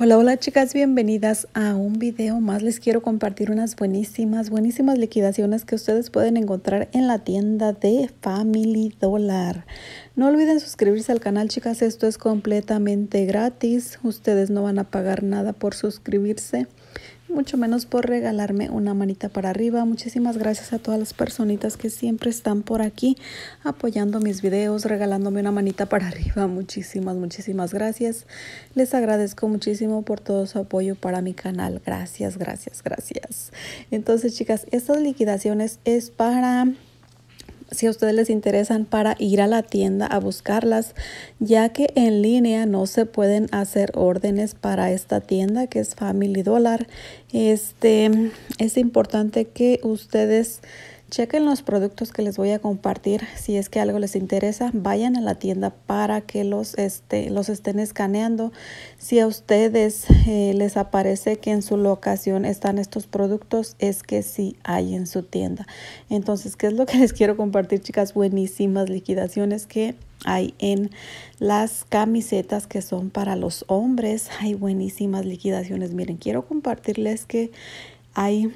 Hola, hola chicas, bienvenidas a un video más. Les quiero compartir unas buenísimas, buenísimas liquidaciones que ustedes pueden encontrar en la tienda de Family Dollar. No olviden suscribirse al canal, chicas, esto es completamente gratis. Ustedes no van a pagar nada por suscribirse mucho menos por regalarme una manita para arriba. Muchísimas gracias a todas las personitas que siempre están por aquí apoyando mis videos, regalándome una manita para arriba. Muchísimas, muchísimas gracias. Les agradezco muchísimo por todo su apoyo para mi canal. Gracias, gracias, gracias. Entonces, chicas, estas liquidaciones es para si a ustedes les interesan para ir a la tienda a buscarlas, ya que en línea no se pueden hacer órdenes para esta tienda que es Family Dollar. Este es importante que ustedes Chequen los productos que les voy a compartir. Si es que algo les interesa, vayan a la tienda para que los, este, los estén escaneando. Si a ustedes eh, les aparece que en su locación están estos productos, es que sí hay en su tienda. Entonces, ¿qué es lo que les quiero compartir, chicas? Buenísimas liquidaciones que hay en las camisetas que son para los hombres. Hay buenísimas liquidaciones. Miren, quiero compartirles que hay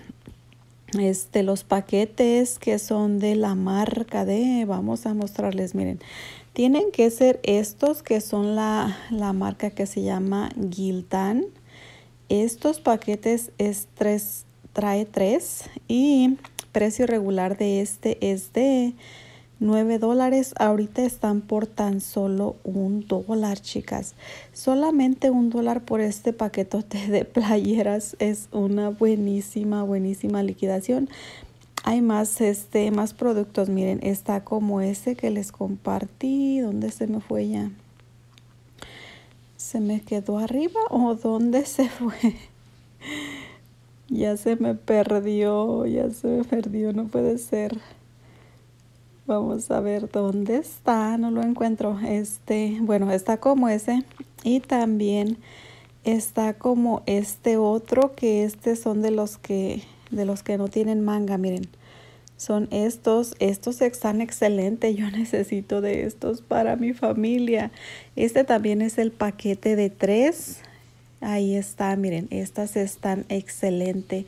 este, los paquetes que son de la marca de, vamos a mostrarles, miren, tienen que ser estos que son la, marca que se llama Giltan. Estos paquetes es tres, trae tres y precio regular de este es de 9 dólares. Ahorita están por tan solo un dólar, chicas. Solamente un dólar por este paquete de playeras. Es una buenísima, buenísima liquidación. Hay más, este, más productos. Miren, está como ese que les compartí. ¿Dónde se me fue ya? ¿Se me quedó arriba o dónde se fue? ya se me perdió, ya se me perdió, no puede ser. Vamos a ver dónde está, no lo encuentro. Este, bueno, está como ese y también está como este otro que este son de los que de los que no tienen manga, miren. Son estos, estos están excelentes, yo necesito de estos para mi familia. Este también es el paquete de tres. Ahí está, miren, estas están excelente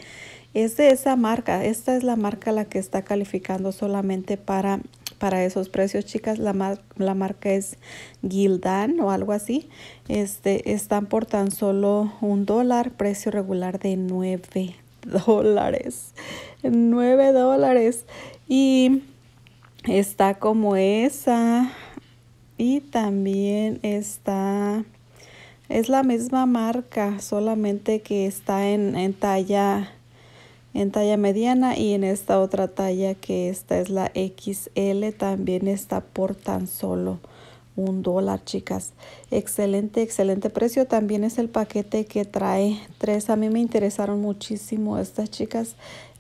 es de esa marca. Esta es la marca la que está calificando solamente para, para esos precios, chicas. La, la marca es Gildan o algo así. Este, están por tan solo un dólar, precio regular de 9 dólares. 9 dólares. Y está como esa. Y también está... Es la misma marca, solamente que está en, en talla en talla mediana y en esta otra talla que esta es la XL también está por tan solo un dólar chicas excelente excelente precio también es el paquete que trae tres a mí me interesaron muchísimo estas chicas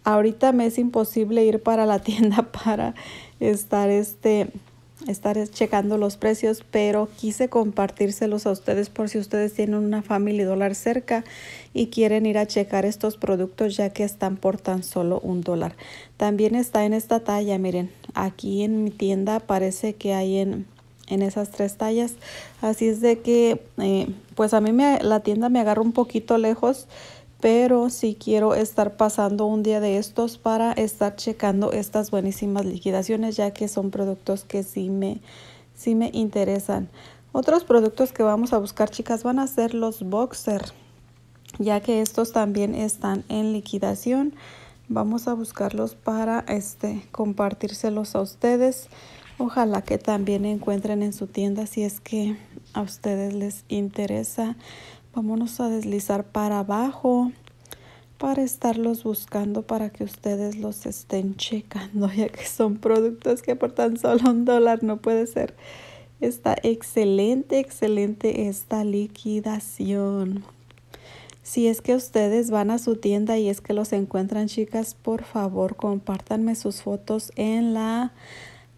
ahorita me es imposible ir para la tienda para estar este estaré checando los precios, pero quise compartírselos a ustedes por si ustedes tienen una Family dólar cerca y quieren ir a checar estos productos ya que están por tan solo un dólar. También está en esta talla, miren, aquí en mi tienda parece que hay en, en esas tres tallas. Así es de que, eh, pues a mí me, la tienda me agarra un poquito lejos pero sí quiero estar pasando un día de estos para estar checando estas buenísimas liquidaciones ya que son productos que sí me, sí me interesan. Otros productos que vamos a buscar chicas van a ser los boxer ya que estos también están en liquidación. Vamos a buscarlos para este, compartírselos a ustedes. Ojalá que también encuentren en su tienda si es que a ustedes les interesa. Vámonos a deslizar para abajo para estarlos buscando para que ustedes los estén checando ya que son productos que por tan solo un dólar no puede ser. Está excelente, excelente esta liquidación. Si es que ustedes van a su tienda y es que los encuentran, chicas, por favor, compártanme sus fotos en la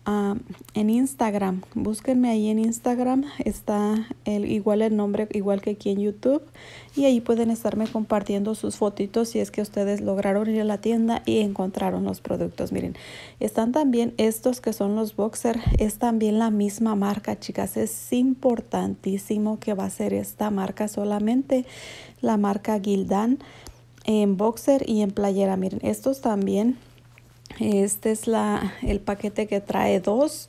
Ah, en Instagram. Búsquenme ahí en Instagram. Está el, igual el nombre, igual que aquí en YouTube. Y ahí pueden estarme compartiendo sus fotitos si es que ustedes lograron ir a la tienda y encontraron los productos. Miren, están también estos que son los boxer. Es también la misma marca, chicas. Es importantísimo que va a ser esta marca solamente. La marca Gildan en boxer y en playera. Miren, estos también este es el paquete que trae dos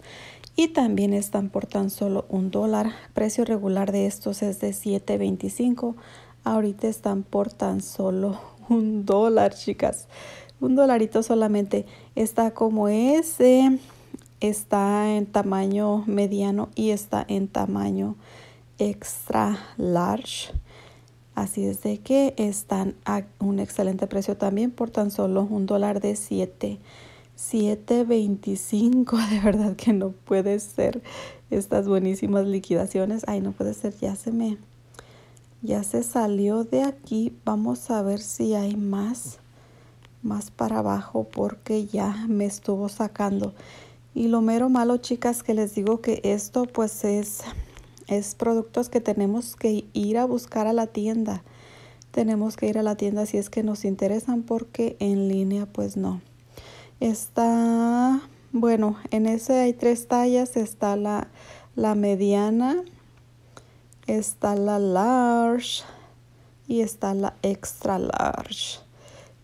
y también están por tan solo un dólar. Precio regular de estos es de $7.25. Ahorita están por tan solo un dólar, chicas. Un dolarito solamente. Está como ese. Está en tamaño mediano y está en tamaño extra large. Así es de que están a un excelente precio también por tan solo un dólar de 7. 7.25, de verdad que no puede ser estas buenísimas liquidaciones. Ay, no puede ser, ya se me ya se salió de aquí. Vamos a ver si hay más más para abajo porque ya me estuvo sacando. Y lo mero malo, chicas, que les digo que esto pues es es productos que tenemos que ir a buscar a la tienda. Tenemos que ir a la tienda si es que nos interesan porque en línea pues no. Está, bueno, en ese hay tres tallas. Está la, la mediana, está la large y está la extra large.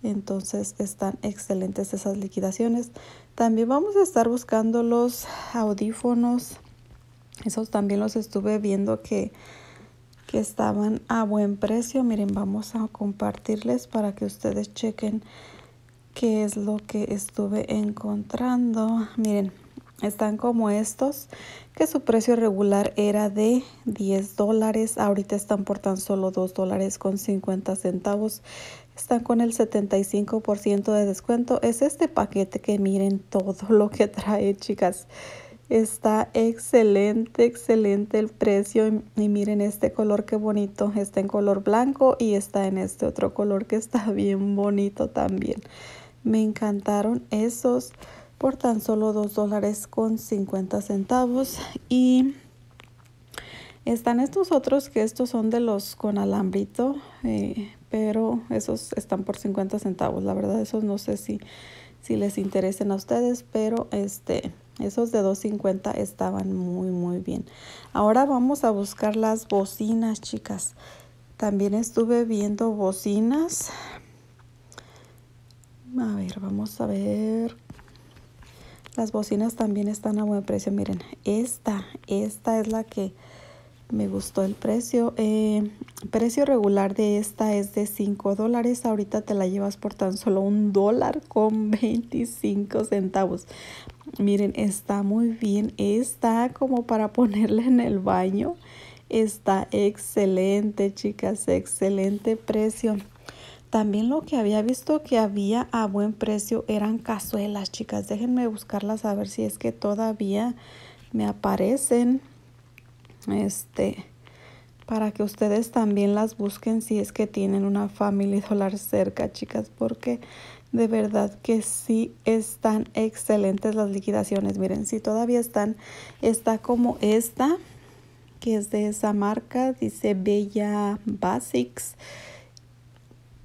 Entonces están excelentes esas liquidaciones. También vamos a estar buscando los audífonos esos también los estuve viendo que, estaban a buen precio. Miren, vamos a compartirles para que ustedes chequen qué es lo que estuve encontrando. Miren, están como estos, que su precio regular era de 10 dólares. Ahorita están por tan solo 2 dólares con 50 centavos. Están con el 75% de descuento. Es este paquete que miren todo lo que trae, chicas. Está excelente, excelente el precio. Y, miren este color, qué bonito. Está en color blanco y está en este otro color que está bien bonito también. Me encantaron esos por tan solo 2 dólares con 50 centavos. Y están estos otros que estos son de los con alambrito, eh, pero esos están por 50 centavos. La verdad, esos no sé si si les interesen a ustedes, pero este, esos de 250 estaban muy, muy bien. Ahora vamos a buscar las bocinas, chicas. También estuve viendo bocinas. A ver, vamos a ver. Las bocinas también están a buen precio. Miren, esta, esta es la que me gustó el precio. Eh, precio regular de esta es de 5 dólares. Ahorita te la llevas por tan solo un dólar con 25 centavos. Miren, está muy bien. Está como para ponerla en el baño. Está excelente, chicas. Excelente precio. También lo que había visto que había a buen precio eran cazuelas, chicas. Déjenme buscarlas a ver si es que todavía me aparecen. Este, para que ustedes también las busquen si es que tienen una familia dólar cerca, chicas, porque de verdad que sí están excelentes las liquidaciones. Miren, si todavía están, está como esta, que es de esa marca, dice Bella Basics.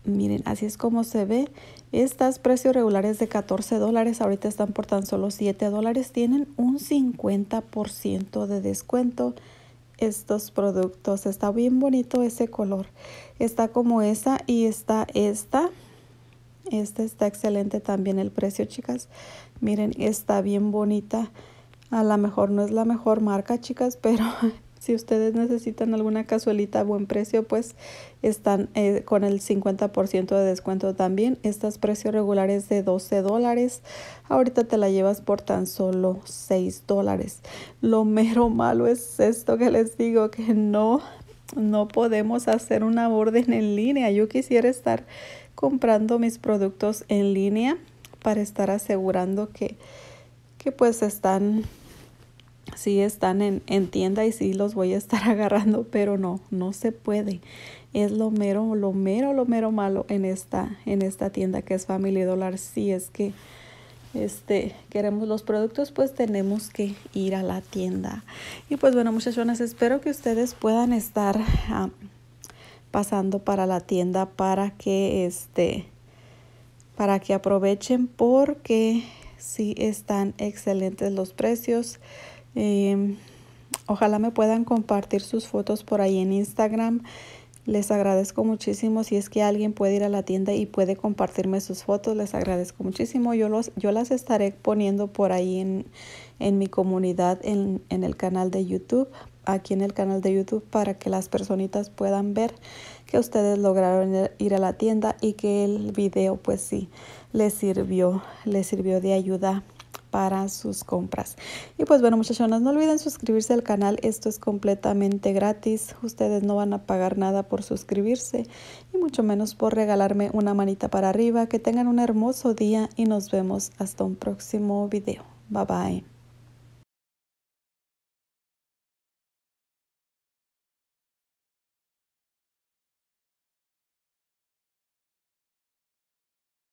Miren, así es como se ve. Estas precios regulares de 14 dólares, ahorita están por tan solo 7 dólares. Tienen un 50% de descuento estos productos. Está bien bonito ese color. Está como esa y está esta. Esta está excelente también el precio, chicas. Miren, está bien bonita. A lo mejor no es la mejor marca, chicas, pero si ustedes necesitan alguna cazuelita a buen precio, pues están eh, con el 50% de descuento también. Estas precios regulares de 12 dólares. Ahorita te la llevas por tan solo 6 dólares. Lo mero malo es esto que les digo, que no, no podemos hacer una orden en línea. Yo quisiera estar comprando mis productos en línea para estar asegurando que, que pues están si están en, tienda y si los voy a estar agarrando, pero no, no se puede. Es lo mero, lo mero, lo mero malo en esta, en esta tienda que es Family Dollar. Si es que este, queremos los productos, pues tenemos que ir a la tienda. Y pues bueno, muchachonas, espero que ustedes puedan estar ah, pasando para la tienda para que este para que aprovechen porque si están excelentes los precios. Eh, ojalá me puedan compartir sus fotos por ahí en Instagram. Les agradezco muchísimo si es que alguien puede ir a la tienda y puede compartirme sus fotos. Les agradezco muchísimo. Yo, los, yo las estaré poniendo por ahí en, mi comunidad, en, el canal de YouTube, aquí en el canal de YouTube, para que las personitas puedan ver que ustedes lograron ir a la tienda y que el video pues sí les sirvió, les sirvió de ayuda para sus compras. Y pues bueno, muchachonas, no olviden suscribirse al canal. Esto es completamente gratis. Ustedes no van a pagar nada por suscribirse y mucho menos por regalarme una manita para arriba. Que tengan un hermoso día y nos vemos hasta un próximo video. Bye bye.